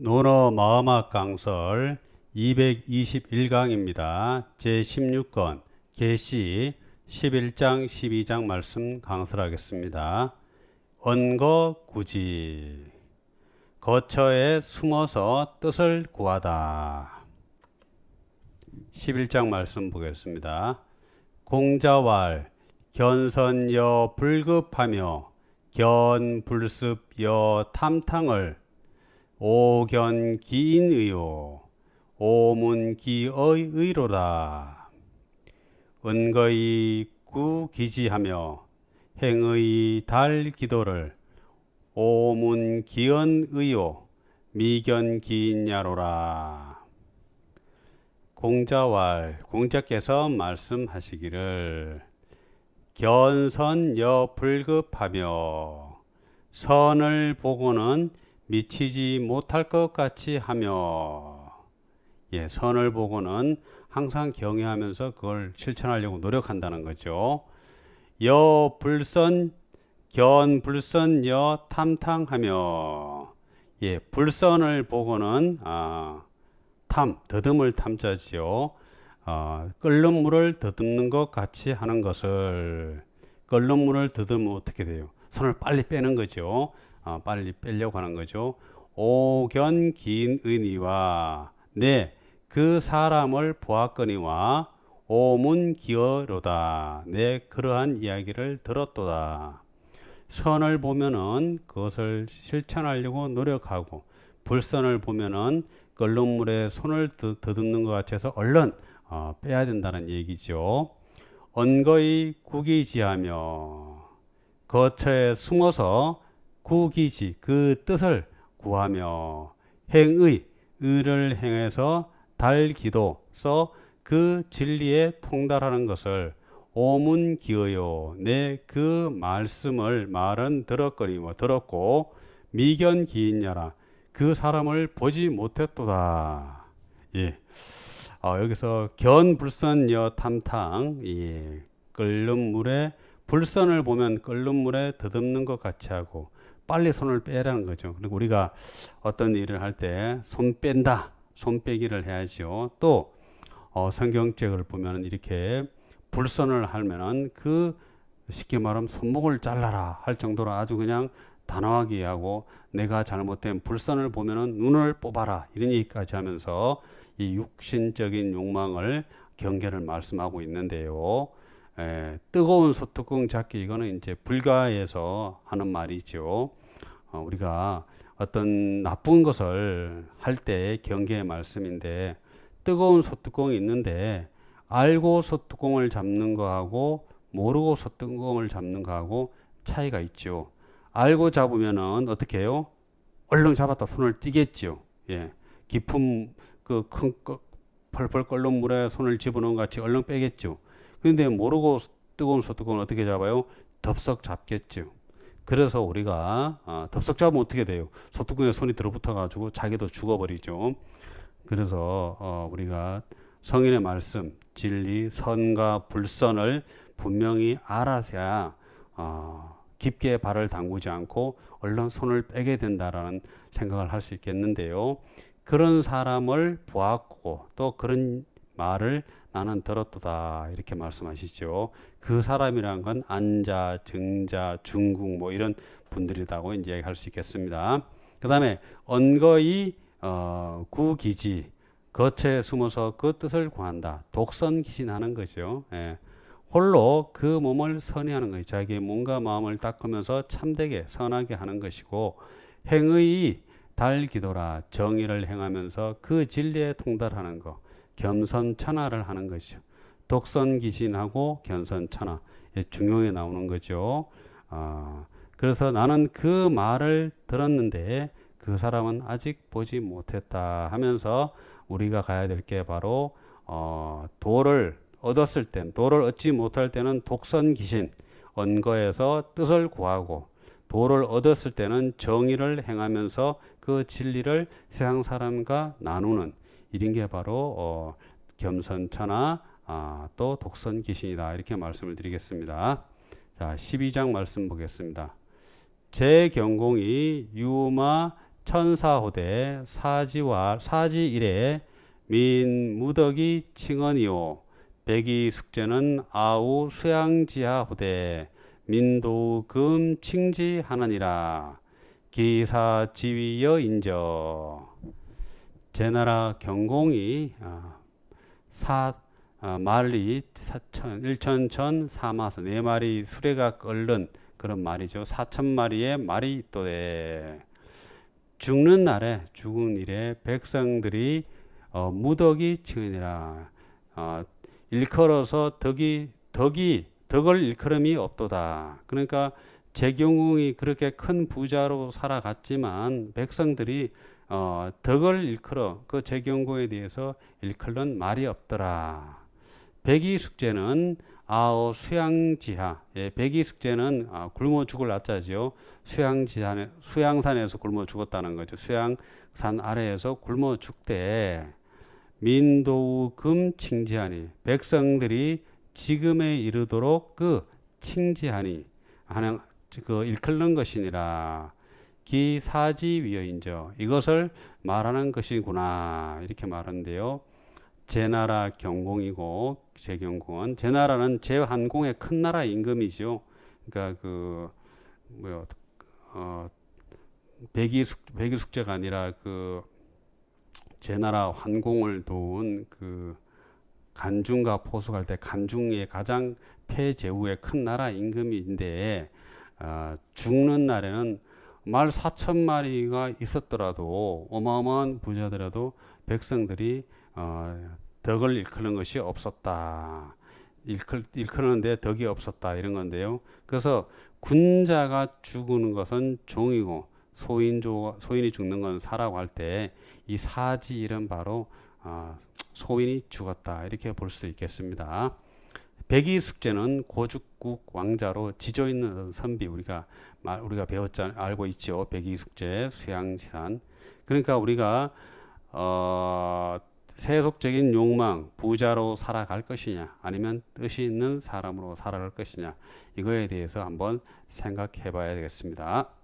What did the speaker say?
논어 마음학 강설 221강입니다. 제16권 계시 11장 12장 말씀 강설하겠습니다. 언거 구지 거처에 숨어서 뜻을 구하다 11장 말씀 보겠습니다. 공자왈 견선여 불급하며 견불습여 탐탕을 오견기인 의요 오문기의 의로라 은거이 구기지하며 행의 달 기도를 오문기언 의요 미견기인야로라 공자왈 공자께서 말씀하시기를 견선여 불급하며 선을 보고는 미치지 못할 것 같이 하며 예, 선을 보고는 항상 경외하면서 그걸 실천하려고 노력한다는 거죠. 여 불선 견 불선 여 탐탕하며 예, 불선을 보고는 아, 탐 더듬을 탐자지요. 어, 끓는 물을 더듬는 것 같이 하는 것을 끓는 물을 더듬으면 어떻게 돼요? 손을 빨리 빼는 거죠. 어, 빨리 빼려고 하는 거죠. 오견 긴 은이와 네그 사람을 보았거니와 오문 기어로다 내 네, 그러한 이야기를 들었도다. 선을 보면은 그것을 실천하려고 노력하고 불선을 보면은 끓는 물에 손을 더듬는 것 같아서 얼른 어, 빼야 된다는 얘기죠. 언거의 국이지하며 거처에 숨어서 구기지 그 뜻을 구하며 행의 의를 행해서 달기도 써그 진리에 통달하는 것을 오문기어요 내그 네, 말씀을 말은 들었거니와 뭐 들었고 미견기인여라 그 사람을 보지 못했도다 예. 아, 여기서 견불선여 탐탕 예. 끓는 물에 불선을 보면 끓는 물에 더듬는 것 같이 하고 빨리 손을 빼라는 거죠. 그리고 우리가 어떤 일을 할 때 손 뺀다, 손 빼기를 해야지요. 또 어, 성경책을 보면 이렇게 불선을 하면은 그 쉽게 말하면 손목을 잘라라 할 정도로 아주 그냥 단호하게 하고 내가 잘못된 불선을 보면은 눈을 뽑아라 이런 얘기까지 하면서 이 육신적인 욕망을 경계를 말씀하고 있는데요. 에, 예, 뜨거운 소뚜껑 잡기 이거는 이제 불가에서 하는 말이죠. 어, 우리가 어떤 나쁜 것을 할 때 경계의 말씀인데 뜨거운 소뚜껑이 있는데 알고 소뚜껑을 잡는 거하고 모르고 소뚜껑을 잡는 거하고 차이가 있죠. 알고 잡으면은 어떻게 해요? 얼른 잡았다 손을 띄겠죠. 예. 깊은 그큰 펄펄 끓는 물에 손을 집어넣은 같이 얼른 빼겠죠. 그런데 모르고 뜨거운 소뚜껑을 어떻게 잡아요? 덥석 잡겠죠. 그래서 우리가 아, 덥석 잡으면 어떻게 돼요? 소뚜껑에 손이 들어붙어 가지고 자기도 죽어버리죠. 그래서 어, 우리가 성인의 말씀, 진리, 선과 불선을 분명히 알아서야 어, 깊게 발을 담그지 않고 얼른 손을 빼게 된다라는 생각을 할 수 있겠는데요. 그런 사람을 보았고 또 그런 말을 나는 들었도다 이렇게 말씀하시죠. 그 사람이란 건 안자, 증자, 중국 뭐 이런 분들이라고 이제 할수 있겠습니다. 그 다음에 언거이 어, 구기지 거처에 숨어서 그 뜻을 구한다. 독선기신하는 거죠. 예. 홀로 그 몸을 선의하는 것이 자기의 몸과 마음을 닦으면서 참되게 선하게 하는 것이고 행의 달기도라 정의를 행하면서 그 진리에 통달하는 것 겸손천하를 하는 것이죠. 독선귀신하고 겸손천하 중용에 나오는 거죠. 어, 그래서 나는 그 말을 들었는데 그 사람은 아직 보지 못했다 하면서 우리가 가야 될 게 바로 어, 도를 얻었을 땐 도를 얻지 못할 때는 독선귀신 언거에서 뜻을 구하고 도를 얻었을 때는 정의를 행하면서 그 진리를 세상 사람과 나누는 이런 게 바로 어, 겸손천하 아, 또 독선 귀신이다 이렇게 말씀을 드리겠습니다. 자 12장 말씀 보겠습니다. 제 경공이 유마 천사호대 사지와 사지 이래 민 무덕이 칭언이오 백이 숙제는 아우 수양지하 호대 민도금 칭지하느니라 기사 지위여 인저 제 나라 경공이 아, 사 아, 말리 사천 일천천 사마서 네 마리 수레가 끓는 그런 말이죠. 사천 마리의 말이 있도 죽는 날에 죽은 일에 백성들이 어, 무덕이 치으라 어, 일컬어서 덕이 덕이 덕을 일컬음이 없도다. 그러니까 재경궁이 그렇게 큰 부자로 살아갔지만 백성들이 어, 덕을 일컬어 그 재경고에 대해서 일컬는 말이 없더라. 백이 숙제는 아오 수양지하. 예, 백이 숙제는 아, 굶어 죽을 낮자지요. 수양지하 수양산에서 굶어 죽었다는 거죠. 수양산 아래에서 굶어 죽되 민도우금 칭지하니 백성들이 지금에 이르도록 그 칭지하니 하는 그 일컬는 것이니라. 기사지 위어인저 이것을 말하는 것이구나 이렇게 말하는데요. 제나라 경공이고 제경공은 제나라는 제한공의 큰 나라 임금이죠. 그러니까 그 뭐요 어 백이 숙 백이 숙제가 아니라 그 제나라 환공을 도운 그 간중과 포수할 때 간중의 가장 폐제후의 큰 나라 임금인데 어, 죽는 날에는 말 4천 마리가 있었더라도 어마어마한 부자더라도 백성들이 어, 덕을 일컫는 것이 없었다. 일컬, 일컫는데 덕이 없었다 이런 건데요. 그래서 군자가 죽는 것은 종이고 소인조, 소인이 죽는 건 사라고 할 때 이 사지 이름 바로 어, 소인이 죽었다 이렇게 볼 수 있겠습니다. 백이 숙제는 고죽국 왕자로 지조 있는 선비 우리가 우리가 배웠잖 알고 있죠. 백이숙제, 수양지산 그러니까 우리가 어, 세속적인 욕망, 부자로 살아갈 것이냐, 아니면 뜻이 있는 사람으로 살아갈 것이냐, 이거에 대해서 한번 생각해 봐야 되겠습니다.